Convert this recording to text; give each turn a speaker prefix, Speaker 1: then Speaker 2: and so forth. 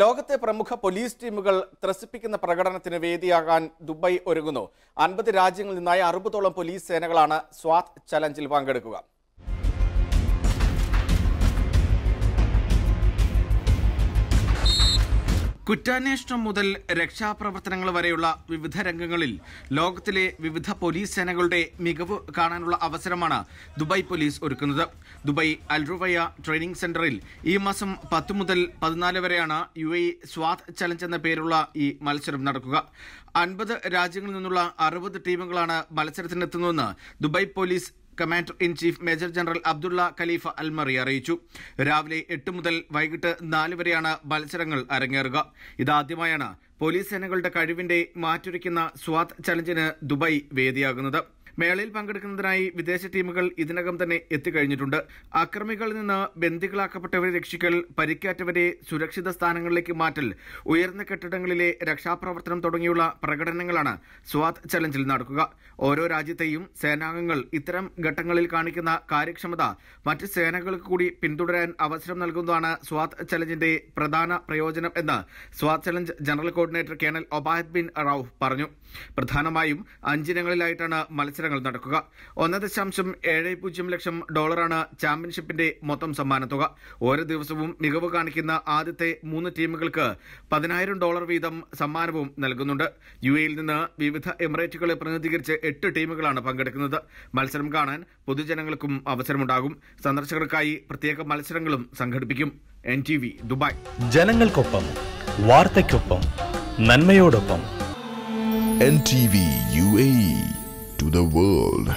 Speaker 1: ലോകത്തെ പ്രമുഖ പോലീസ് ടീമുകൾ ത്രസിപ്പിക്കുന്ന പ്രകടനത്തിന് വേദിയാകാൻ ദുബായ് ഒരുങ്ങുന്നു അൻപത് രാജ്യങ്ങളിൽ നിന്നായി അറുപതോളം പോലീസ് സേനകളാണ് സ്വാത് ചലഞ്ചിൽ പങ്കെടുക്കുക കുറ്റാന്വേഷണം മുതൽ രക്ഷാപ്രവർത്തനങ്ങൾ വരെയുള്ള വിവിധ രംഗങ്ങളിൽ ലോകത്തിലെ വിവിധ പോലീസ് സേനകളുടെ മികവ് കാണാനുള്ള അവസരമാണ് ദുബായ് പോലീസ് ഒരുക്കുന്നത് ദുബായ് അൽറുവയ ട്രെയിനിംഗ് സെന്ററിൽ ഈ മാസം പത്ത് മുതൽ പതിനാല് വരെയാണ് യു എ സ്വാത് ചലഞ്ച് എന്ന പേരുള്ള ഈ മത്സരം നടക്കുക അൻപത് രാജ്യങ്ങളിൽ നിന്നുള്ള അറുപത് ടീമുകളാണ് മത്സരത്തിനെത്തുന്നതെന്ന് Dubai police commander in chief major general Abdullah Khalifa Al Marri അറിയിച്ചു രാവിലെ എട്ട് മുതൽ വൈകിട്ട് നാല് വരെയാണ് മത്സരങ്ങൾ അരങ്ങേറുക ഇതാദ്യമായാണ് പോലീസ് സേനകളുടെ കഴിവിന്റെ മാറ്റുരയ്ക്കുന്ന സ്വാത് ചലഞ്ചിന് ദുബായ് വേദിയാകുന്നത് മേളയിൽ പങ്കെടുക്കുന്നതിനായി വിദേശ ടീമുകൾ ഇതിനകം തന്നെ എത്തിക്കഴിഞ്ഞിട്ടുണ്ട് അക്രമികളിൽ നിന്ന് ബന്ദികളാക്കപ്പെട്ടവരെ രക്ഷിക്കൽ പരിക്കേറ്റവരെ സുരക്ഷിത സ്ഥാനങ്ങളിലേക്ക് മാറ്റൽ ഉയർന്ന കെട്ടിടങ്ങളിലെ രക്ഷാപ്രവർത്തനം തുടങ്ങിയുള്ള പ്രകടനങ്ങളാണ് സ്വാത് ചലഞ്ചിൽ നടക്കുക ഓരോ രാജ്യത്തെയും സേനാംഗങ്ങൾ ഇത്തരം ഘട്ടങ്ങളിൽ കാണിക്കുന്ന കാര്യക്ഷമത മറ്റ് സേനകൾക്ക് കൂടി പിന്തുടരാൻ അവസരം നൽകുന്നതാണ് സ്വാത് ചലഞ്ചിന്റെ പ്രധാന പ്രയോജനം എന്ന് സ്വാത് ചലഞ്ച് ജനറൽ കോർഡിനേറ്റർ കേണൽ ഒബാഹദ് ബിൻ റാവു പറഞ്ഞു പ്രധാനമായും അഞ്ചിനങ്ങളിലായിട്ടാണ് മത്സരം മത്സരങ്ങൾ നടക്കുക ഒന്ന് ദശാംശം ഏഴ് പൂജ്യം ലക്ഷം ഡോളറാണ് ചാമ്പ്യൻഷിപ്പിന്റെ മൊത്തം സമ്മാനത്തുക ഓരോ ദിവസവും മികവ് കാണിക്കുന്ന ആദ്യത്തെ മൂന്ന് ടീമുകൾക്ക് പതിനായിരം ഡോളർ വീതം സമ്മാനവും നൽകുന്നുണ്ട് യു എയിൽ നിന്ന് വിവിധ എമിറേറ്റുകളെ പ്രതിനിധീകരിച്ച് എട്ട് ടീമുകളാണ് പങ്കെടുക്കുന്നത് മത്സരം കാണാൻ പൊതുജനങ്ങൾക്കും അവസരമുണ്ടാകും സന്ദർശകർക്കായി പ്രത്യേക മത്സരങ്ങളും സംഘടിപ്പിക്കും എൻ ടി വി ദുബായ് ജനങ്ങൾക്കൊപ്പം
Speaker 2: വാർത്തയ്ക്കൊപ്പം നന്മയോടൊപ്പം NTV UAE the world.